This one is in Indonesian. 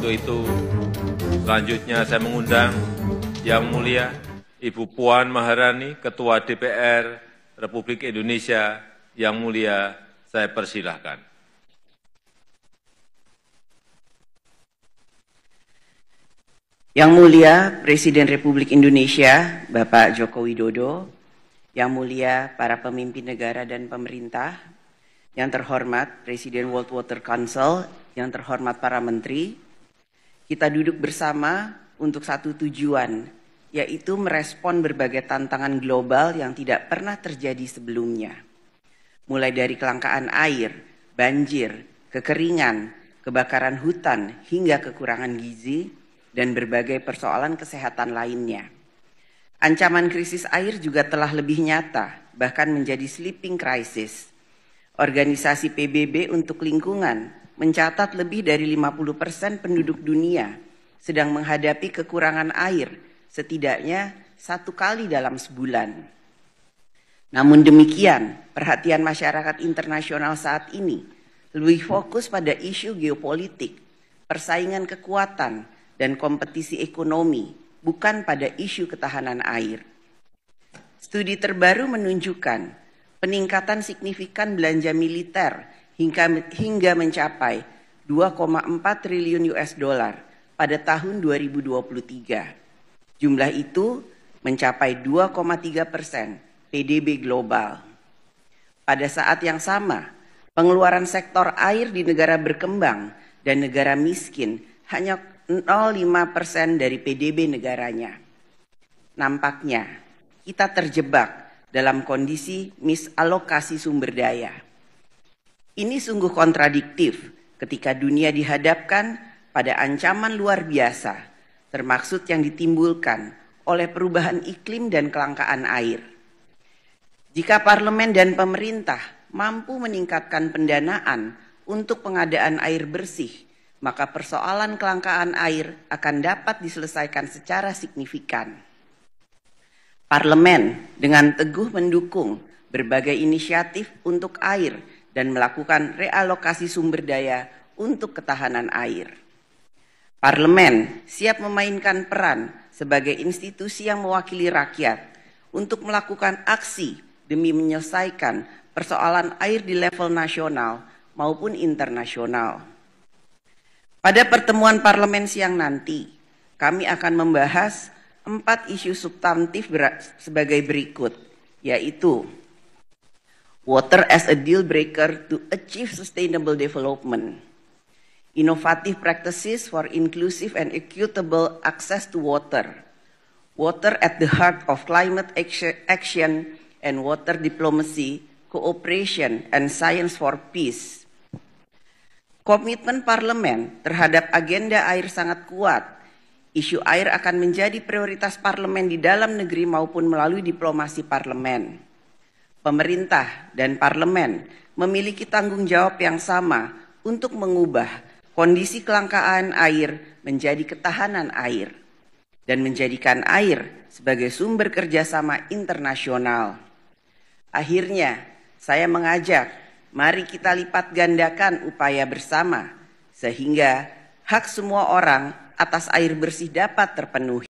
Untuk itu, selanjutnya saya mengundang Yang Mulia Ibu Puan Maharani, Ketua DPR Republik Indonesia. Yang Mulia, saya persilahkan. Yang Mulia Presiden Republik Indonesia, Bapak Joko Widodo, Yang Mulia para pemimpin negara dan pemerintah, yang terhormat Presiden World Water Council, yang terhormat para menteri, kita duduk bersama untuk satu tujuan, yaitu merespon berbagai tantangan global yang tidak pernah terjadi sebelumnya. Mulai dari kelangkaan air, banjir, kekeringan, kebakaran hutan, hingga kekurangan gizi, dan berbagai persoalan kesehatan lainnya. Ancaman krisis air juga telah lebih nyata, bahkan menjadi sleeping crisis. Organisasi PBB untuk lingkungan mencatat lebih dari 50 persen penduduk dunia sedang menghadapi kekurangan air setidaknya satu kali dalam sebulan. Namun demikian, perhatian masyarakat internasional saat ini lebih fokus pada isu geopolitik, persaingan kekuatan, dan kompetisi ekonomi, bukan pada isu ketahanan air. Studi terbaru menunjukkan peningkatan signifikan belanja militer hingga, hingga mencapai 2,4 triliun US dollar pada tahun 2023. Jumlah itu mencapai 2,3 persen PDB global. Pada saat yang sama, pengeluaran sektor air di negara berkembang dan negara miskin hanya 0,5 persen dari PDB negaranya. Nampaknya kita terjebak dalam kondisi misalokasi sumber daya. Ini sungguh kontradiktif ketika dunia dihadapkan pada ancaman luar biasa, termaksud yang ditimbulkan oleh perubahan iklim dan kelangkaan air. Jika parlemen dan pemerintah mampu meningkatkan pendanaan untuk pengadaan air bersih, maka persoalan kelangkaan air akan dapat diselesaikan secara signifikan. Parlemen dengan teguh mendukung berbagai inisiatif untuk air dan melakukan realokasi sumber daya untuk ketahanan air. Parlemen siap memainkan peran sebagai institusi yang mewakili rakyat untuk melakukan aksi demi menyelesaikan persoalan air di level nasional maupun internasional. Pada pertemuan parlemen siang nanti, kami akan membahas empat isu substantif sebagai berikut, yaitu water as a deal breaker to achieve sustainable development. Innovative practices for inclusive and equitable access to water. Water at the heart of climate action and water diplomacy, cooperation, and science for peace. Komitmen parlemen terhadap agenda air sangat kuat. Isu air akan menjadi prioritas parlemen di dalam negeri maupun melalui diplomasi parlemen pemerintah, dan parlemen memiliki tanggung jawab yang sama untuk mengubah kondisi kelangkaan air menjadi ketahanan air dan menjadikan air sebagai sumber kerjasama internasional. Akhirnya, saya mengajak, mari kita lipat gandakan upaya bersama sehingga hak semua orang atas air bersih dapat terpenuhi.